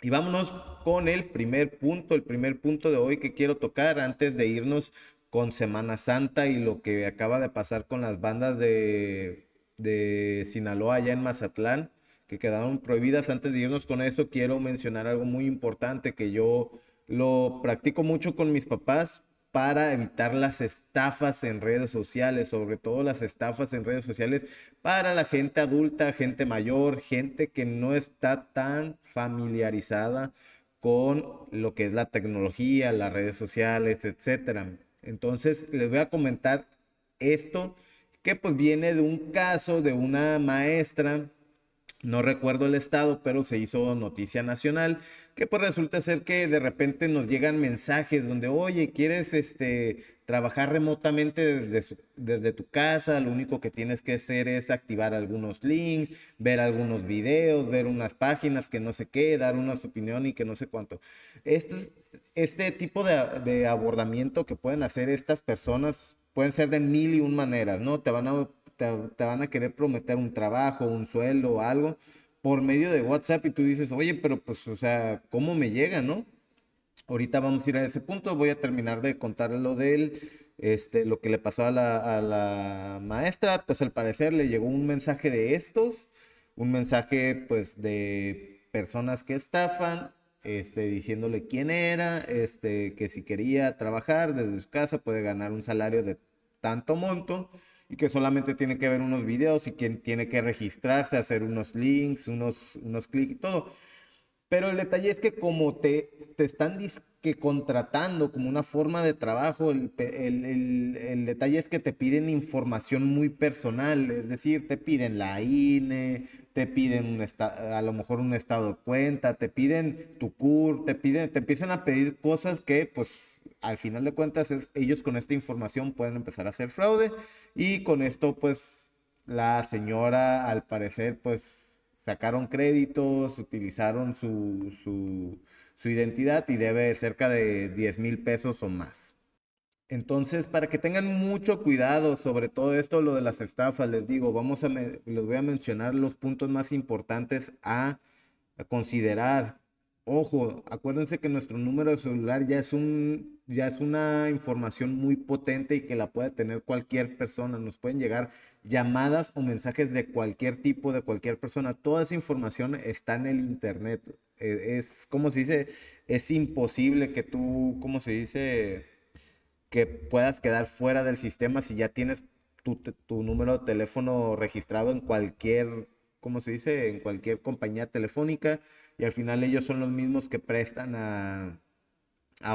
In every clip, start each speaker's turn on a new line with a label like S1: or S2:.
S1: Y vámonos con el primer punto, el primer punto de hoy que quiero tocar antes de irnos con Semana Santa y lo que acaba de pasar con las bandas de, Sinaloa allá en Mazatlán, que quedaron prohibidas. Antes de irnos con eso, quiero mencionar algo muy importante que yo lo practico mucho con mis papás para evitar las estafas en redes sociales, sobre todo las estafas en redes sociales para la gente adulta, gente mayor, gente que no está tan familiarizada con lo que es la tecnología, las redes sociales, etcétera. Entonces, les voy a comentar esto que pues viene de un caso de una maestra no recuerdo el estado, pero se hizo noticia nacional, que pues resulta ser que de repente nos llegan mensajes donde, oye, ¿quieres este, trabajar remotamente desde, desde tu casa? Lo único que tienes que hacer es activar algunos links, ver algunos videos, ver unas páginas que no sé qué, dar una opinión y que no sé cuánto. Este, este tipo de, de abordamiento que pueden hacer estas personas pueden ser de mil y un maneras, ¿no? Te van a te, van a querer prometer un trabajo, un sueldo o algo por medio de WhatsApp y tú dices, oye, pero pues, o sea, ¿cómo me llega, no? Ahorita vamos a ir a ese punto, voy a terminar de contar lo de él, este, lo que le pasó a la, a la maestra, pues al parecer le llegó un mensaje de estos, un mensaje pues de personas que estafan, este, diciéndole quién era, este, que si quería trabajar desde su casa puede ganar un salario de tanto monto y que solamente tiene que ver unos videos y quien tiene que registrarse, hacer unos links, unos, unos clics y todo. Pero el detalle es que como te, te están que contratando como una forma de trabajo, el, el, el, el, detalle es que te piden información muy personal, es decir, te piden la INE, te piden un a lo mejor un estado de cuenta, te piden tu CUR, te, piden, te empiezan a pedir cosas que pues al final de cuentas ellos con esta información pueden empezar a hacer fraude y con esto pues la señora al parecer pues sacaron créditos, utilizaron su, su, identidad y debe cerca de 10 mil pesos o más. Entonces, para que tengan mucho cuidado sobre todo esto, lo de las estafas, les digo, vamos a, les voy a mencionar los puntos más importantes a considerar Ojo, acuérdense que nuestro número de celular ya es, un, ya es una información muy potente y que la puede tener cualquier persona. Nos pueden llegar llamadas o mensajes de cualquier tipo, de cualquier persona. Toda esa información está en el Internet. E, es, como se dice, es imposible que tú, como se dice, que puedas quedar fuera del sistema si ya tienes tu, tu número de teléfono registrado en cualquier como se dice, en cualquier compañía telefónica y al final ellos son los mismos que prestan a,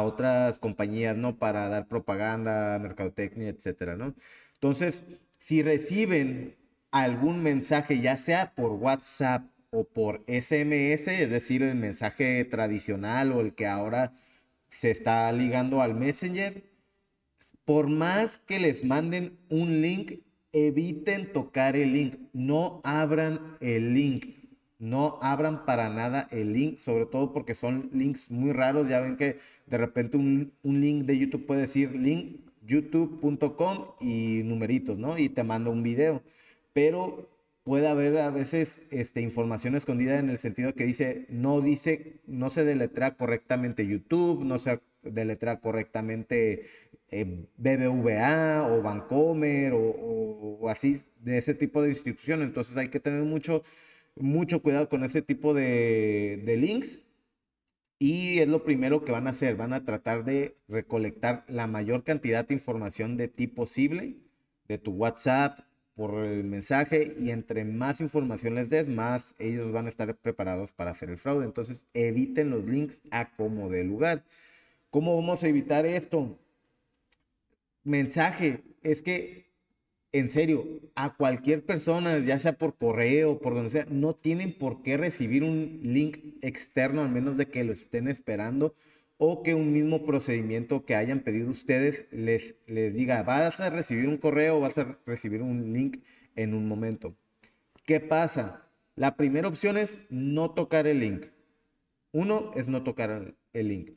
S1: otras compañías, ¿no? Para dar propaganda, mercadotecnia, etcétera, ¿no? Entonces, si reciben algún mensaje, ya sea por WhatsApp o por SMS, es decir, el mensaje tradicional o el que ahora se está ligando al Messenger, por más que les manden un link, eviten tocar el link, no abran el link, no abran para nada el link, sobre todo porque son links muy raros, ya ven que de repente un, link de YouTube puede decir link youtube.com y numeritos, ¿no? Y te mando un video, pero puede haber a veces este, información escondida en el sentido que dice, no dice, no se deletrea correctamente YouTube, no se deletrea correctamente eh, BBVA o Bancomer o, así, de ese tipo de institución Entonces hay que tener mucho, mucho cuidado con ese tipo de, de links. Y es lo primero que van a hacer, van a tratar de recolectar la mayor cantidad de información de ti posible, de tu WhatsApp, por el mensaje y entre más información les des, más ellos van a estar preparados para hacer el fraude. Entonces, eviten los links a como de lugar. ¿Cómo vamos a evitar esto? mensaje, es que en serio, a cualquier persona, ya sea por correo, por donde sea, no tienen por qué recibir un link externo, al menos de que lo estén esperando o que un mismo procedimiento que hayan pedido ustedes les, les diga, vas a recibir un correo, vas a recibir un link en un momento. ¿Qué pasa? La primera opción es no tocar el link. Uno es no tocar el link.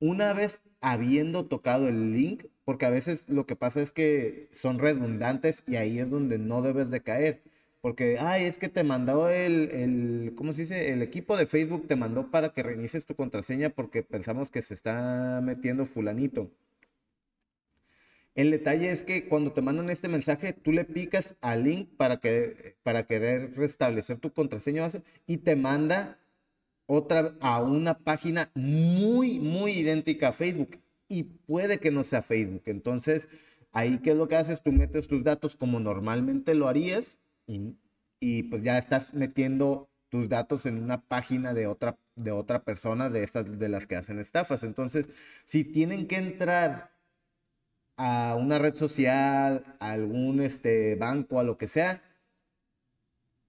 S1: Una vez habiendo tocado el link, porque a veces lo que pasa es que son redundantes y ahí es donde no debes de caer. Porque, ay, es que te mandó el, el, ¿cómo se dice? El equipo de Facebook te mandó para que reinicies tu contraseña porque pensamos que se está metiendo fulanito. El detalle es que cuando te mandan este mensaje, tú le picas al link para, que, para querer restablecer tu contraseña base y te manda otra a una página muy, muy idéntica a Facebook y puede que no sea Facebook. Entonces, ahí qué es lo que haces, tú metes tus datos como normalmente lo harías y, pues ya estás metiendo tus datos en una página de otra, de otra persona de estas de las que hacen estafas. Entonces, si tienen que entrar a una red social, a algún este, banco, a lo que sea,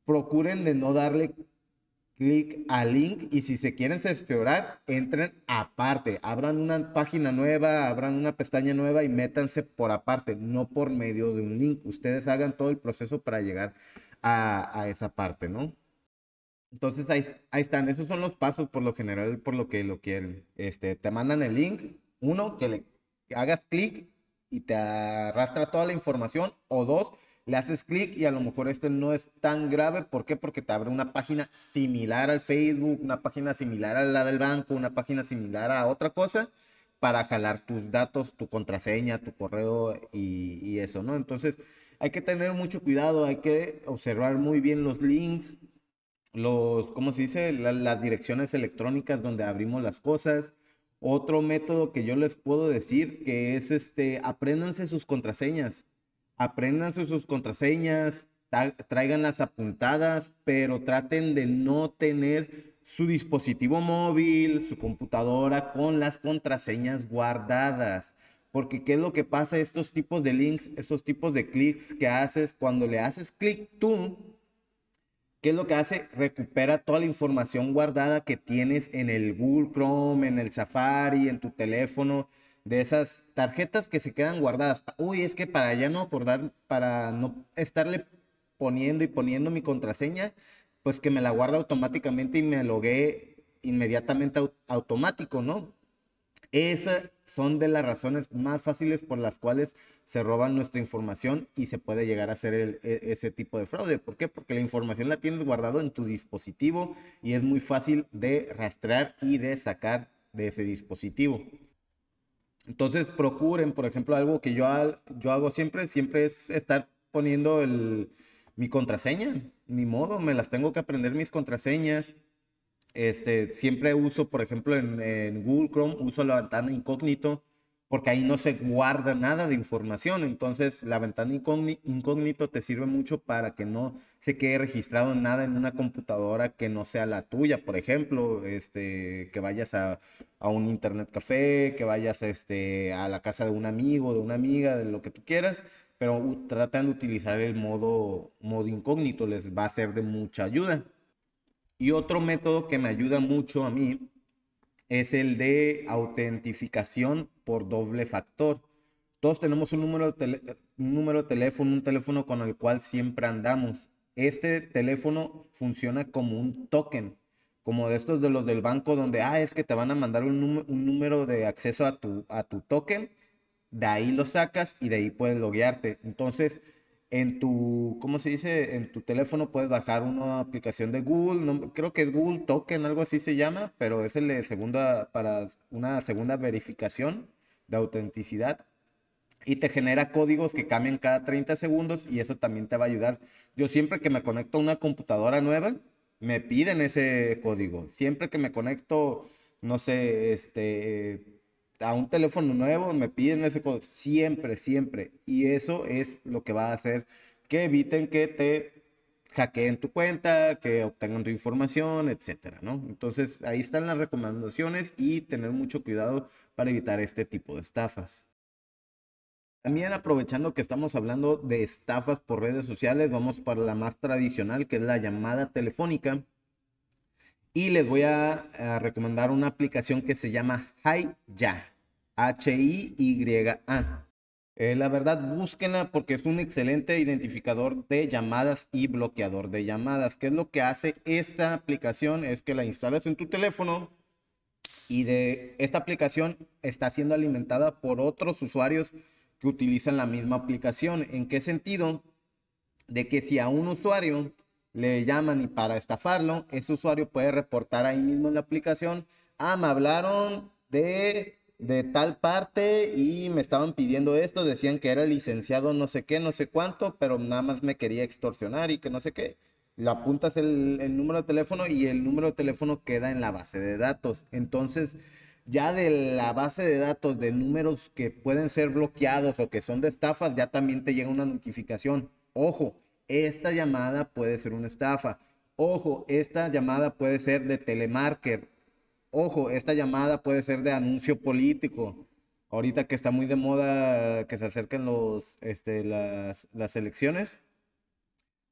S1: procuren de no darle clic al link y si se quieren explorar, entren aparte, abran una página nueva, abran una pestaña nueva y métanse por aparte, no por medio de un link. Ustedes hagan todo el proceso para llegar a, esa parte, ¿no? Entonces ahí, ahí, están, esos son los pasos por lo general, por lo que lo quieren. Este, te mandan el link, uno, que le hagas clic y te arrastra toda la información, o dos, le haces clic y a lo mejor este no es tan grave. ¿Por qué? Porque te abre una página similar al Facebook, una página similar a la del banco, una página similar a otra cosa para jalar tus datos, tu contraseña, tu correo y, eso, ¿no? Entonces hay que tener mucho cuidado, hay que observar muy bien los links, los, ¿cómo se dice? las direcciones electrónicas donde abrimos las cosas. Otro método que yo les puedo decir que es este, apréndanse sus contraseñas aprendan sus, contraseñas, traigan las apuntadas, pero traten de no tener su dispositivo móvil, su computadora con las contraseñas guardadas. Porque qué es lo que pasa, estos tipos de links, estos tipos de clics que haces, cuando le haces clic tú, ¿qué es lo que hace? Recupera toda la información guardada que tienes en el Google Chrome, en el Safari, en tu teléfono de esas tarjetas que se quedan guardadas. Uy, es que para ya no acordar, para no estarle poniendo y poniendo mi contraseña, pues que me la guarda automáticamente y me logue inmediatamente automático, ¿no? Esas son de las razones más fáciles por las cuales se roban nuestra información y se puede llegar a hacer e, ese tipo de fraude. ¿Por qué? Porque la información la tienes guardado en tu dispositivo y es muy fácil de rastrear y de sacar de ese dispositivo. Entonces procuren, por ejemplo, algo que yo, yo hago siempre, siempre es estar poniendo el, mi contraseña. Ni modo, me las tengo que aprender mis contraseñas. Este, siempre uso, por ejemplo, en, en Google Chrome, uso la ventana incógnito porque ahí no se guarda nada de información. Entonces, la ventana incógnito te sirve mucho para que no se quede registrado nada en una computadora que no sea la tuya, por ejemplo, este, que vayas a, a un internet café, que vayas este, a la casa de un amigo, de una amiga, de lo que tú quieras, pero tratan de utilizar el modo, modo incógnito, les va a ser de mucha ayuda. Y otro método que me ayuda mucho a mí es el de autentificación por doble factor. Todos tenemos un número, un número de teléfono, un teléfono con el cual siempre andamos. Este teléfono funciona como un token, como de estos de los del banco donde, ah, es que te van a mandar un, número de acceso a tu, a tu token, de ahí lo sacas y de ahí puedes loguearte. Entonces, en tu, ¿cómo se dice? En tu teléfono puedes bajar una aplicación de Google, no, creo que es Google Token, algo así se llama, pero es el de segunda, para una segunda verificación de autenticidad y te genera códigos que cambian cada 30 segundos y eso también te va a ayudar. Yo siempre que me conecto a una computadora nueva, me piden ese código. Siempre que me conecto, no sé, este, a un teléfono nuevo, me piden ese código. Siempre, siempre. Y eso es lo que va a hacer que eviten que te hackeen tu cuenta, que obtengan tu información, etcétera, ¿no? Entonces, ahí están las recomendaciones y tener mucho cuidado para evitar este tipo de estafas. También aprovechando que estamos hablando de estafas por redes sociales, vamos para la más tradicional, que es la llamada telefónica. Y les voy a, a recomendar una aplicación que se llama HiYa, H-I-Y-A. Eh, la verdad, búsquenla porque es un excelente identificador de llamadas y bloqueador de llamadas. ¿Qué es lo que hace esta aplicación? Es que la instalas en tu teléfono y de esta aplicación está siendo alimentada por otros usuarios que utilizan la misma aplicación. ¿En qué sentido? De que si a un usuario le llaman y para estafarlo, ese usuario puede reportar ahí mismo en la aplicación, ah, me hablaron de de tal parte y me estaban pidiendo esto, decían que era licenciado no sé qué, no sé cuánto, pero nada más me quería extorsionar y que no sé qué. Le apuntas el, el número de teléfono y el número de teléfono queda en la base de datos. Entonces, ya de la base de datos de números que pueden ser bloqueados o que son de estafas, ya también te llega una notificación. Ojo, esta llamada puede ser una estafa. Ojo, esta llamada puede ser de telemarketer Ojo, esta llamada puede ser de anuncio político. Ahorita que está muy de moda que se acerquen los, este, las, las elecciones.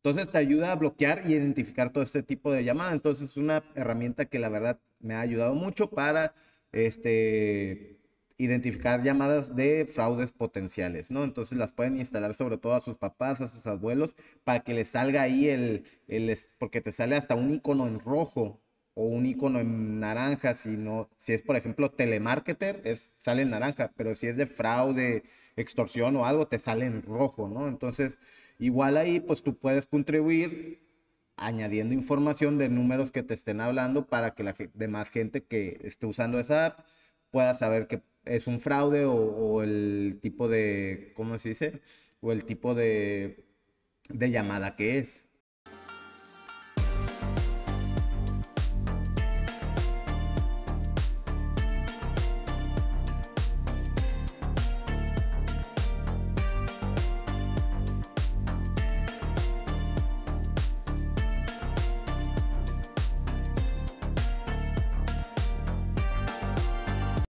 S1: Entonces te ayuda a bloquear y identificar todo este tipo de llamadas, Entonces es una herramienta que la verdad me ha ayudado mucho para este, identificar llamadas de fraudes potenciales, ¿no? Entonces las pueden instalar sobre todo a sus papás, a sus abuelos, para que les salga ahí el, el porque te sale hasta un icono en rojo o un icono en naranja, si si es por ejemplo telemarketer, es, sale en naranja, pero si es de fraude, extorsión o algo, te sale en rojo, ¿no? Entonces, igual ahí, pues tú puedes contribuir añadiendo información de números que te estén hablando para que la demás gente que esté usando esa app pueda saber que es un fraude o, el tipo de, ¿cómo se dice? O el tipo de, de llamada que es.